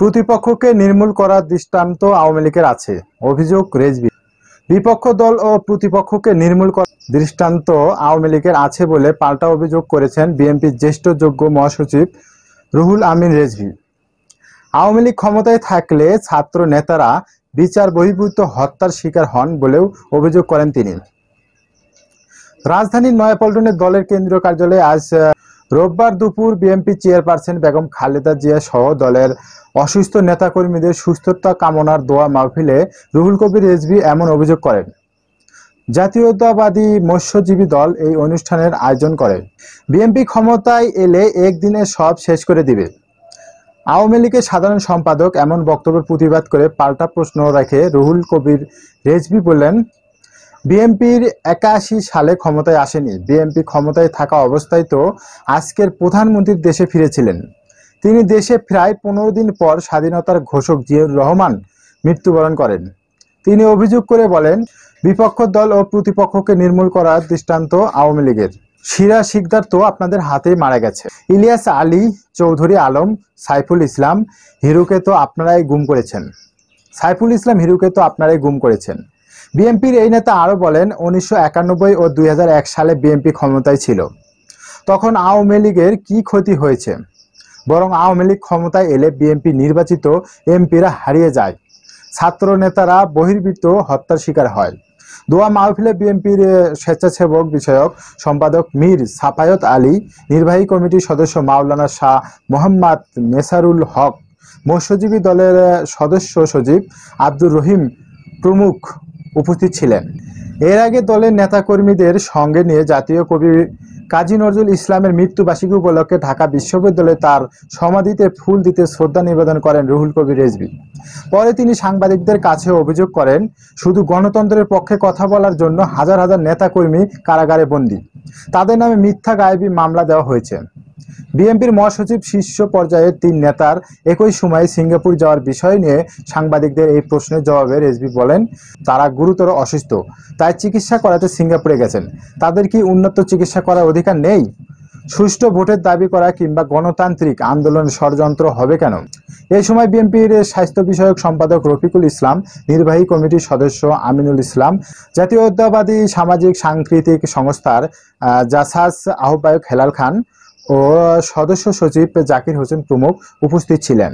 প্রতিপক্ষকে নির্মূল করার দৃষ্টান্ত আওয়ামী লীগের আছে অভিযোগ রেজবি বিপক্ষ দল ও প্রতিপক্ষকে নির্মূল করার দৃষ্টান্ত আওয়ামী লীগের আছে বলে পাল্টা অভিযোগ করেছেন বিএনপির জ্যেষ্ঠ যোগ্য মহাসচিব রুহুল আমিন রেজভি আওয়ামী লীগ ক্ষমতায় থাকলে ছাত্র নেতারা বিচার বহির্ভূত হত্যার শিকার হন বলেও অভিযোগ করেন তিনি রাজধানীর নয়াপল্টনের দলের কেন্দ্রীয় কার্যালয়ে আজ রোববার দুপুর বিএনপি চেয়ারপারসন বেগম খালেদা জিয়া সহ দলের অসুস্থ নেতাকর্মীদের সুস্থতা কামনার দোয়া মাহফিলে রুহুল কবির রেজভি এমন অভিযোগ করেন জাতীয়তাবাদী মৎস্যজীবী দল এই অনুষ্ঠানের আয়োজন করে বিএনপি ক্ষমতায় এলে একদিনে সব শেষ করে দিবে আওয়ামী লীগের সাধারণ সম্পাদক এমন বক্তব্যের প্রতিবাদ করে পাল্টা প্রশ্ন রাখে রুহুল কবির রেজবি বললেন বিএনপির একাশি সালে ক্ষমতায় আসেনি বিএনপি ক্ষমতায় থাকা অবস্থায় তো আজকের প্রধানমন্ত্রীর দেশে ফিরেছিলেন তিনি দেশে প্রায় পনেরো দিন পর স্বাধীনতার ঘোষক জিয়াউর রহমান মৃত্যুবরণ করেন তিনি অভিযোগ করে বলেন বিপক্ষ দল ও প্রতিপক্ষকে নির্মূল করার দৃষ্টান্ত আওয়ামী লীগের শিরা শিকদার তো আপনাদের হাতেই মারা গেছে ইলিয়াস আলী চৌধুরী আলম সাইফুল ইসলাম হিরুকে তো আপনারাই গুম করেছেন সাইফুল ইসলাম হিরুকে তো আপনারাই গুম করেছেন বিএনপির এই নেতা আরও বলেন উনিশশো ও দুই সালে বিএনপি ক্ষমতায় ছিল তখন আওয়ামী লীগের কী ক্ষতি হয়েছে বরং আওয়ামী লীগ ক্ষমতায় এলে বিএনপি নির্বাচিত এমপিরা হারিয়ে যায় ছাত্র নেতারা বহির্বৃত্ত হত্যার শিকার হয় দোয়া মাহফিলে বিএনপির স্বেচ্ছাসেবক বিষয়ক সম্পাদক মীর সাফায়ত আলী নির্বাহী কমিটির সদস্য মাওলানা শাহ মোহাম্মদ নেসারুল হক মৎস্যজীবী দলের সদস্য সচিব আব্দুর রহিম প্রমুখ উপস্থিত ছিলেন এর আগে দলের নেতাকর্মীদের সঙ্গে নিয়ে জাতীয় কবি কাজী নজরুল ইসলামের মৃত্যুবার্ষিকী উপলক্ষে ঢাকা বিশ্ববিদ্যালয়ে তার সমাধিতে ফুল দিতে শ্রদ্ধা নিবেদন করেন রুহুল কবির রেজবি পরে তিনি সাংবাদিকদের কাছে অভিযোগ করেন শুধু গণতন্ত্রের পক্ষে কথা বলার জন্য হাজার হাজার নেতাকর্মী কারাগারে বন্দী তাদের নামে মিথ্যা গায়েবী মামলা দেওয়া হয়েছে বিএনপির মহাসচিব শীর্ষ পর্যায়ের তিন নেতার একই সময়ে সিঙ্গাপুর যাওয়ার বিষয় নিয়ে সাংবাদিকদের এই প্রশ্নের জবাবে রেজবি বলেন তারা গুরুতর অসুস্থ তাই চিকিৎসা করাতে সিঙ্গাপুরে গেছেন তাদের কি উন্নত চিকিৎসা করার অধিকার নেই সুষ্ঠু ভোটের দাবি করা কিংবা গণতান্ত্রিক আন্দোলন ষড়যন্ত্র হবে কেন এই সময় বিএনপির স্বাস্থ্য বিষয়ক সম্পাদক রফিকুল ইসলাম নির্বাহী কমিটির সদস্য আমিনুল ইসলাম জাতীয় সামাজিক সাংস্কৃতিক সংস্থার জাসাস আহ্বায়ক হেলাল খান ও সদস্য সচিব জাকির হোসেন প্রমুখ উপস্থিত ছিলেন